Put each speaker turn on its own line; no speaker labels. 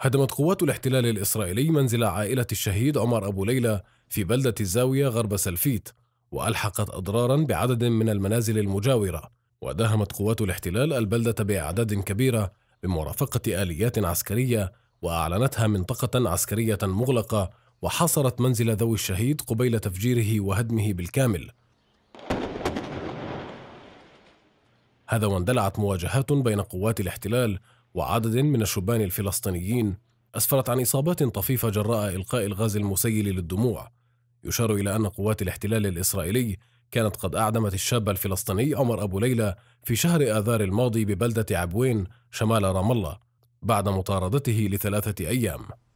هدمت قوات الاحتلال الإسرائيلي منزل عائلة الشهيد عمر أبو ليلى في بلدة الزاوية غرب سلفيت وألحقت أضرارا بعدد من المنازل المجاورة وداهمت قوات الاحتلال البلدة بأعداد كبيرة بمرافقة آليات عسكرية وأعلنتها منطقة عسكرية مغلقة وحاصرت منزل ذوي الشهيد قبيل تفجيره وهدمه بالكامل هذا واندلعت مواجهات بين قوات الاحتلال وعدد من الشبان الفلسطينيين أسفرت عن إصابات طفيفة جراء إلقاء الغاز المسيل للدموع يشار إلى أن قوات الاحتلال الإسرائيلي كانت قد أعدمت الشاب الفلسطيني عمر أبو ليلى في شهر آذار الماضي ببلدة عبوين شمال رام الله بعد مطاردته لثلاثة أيام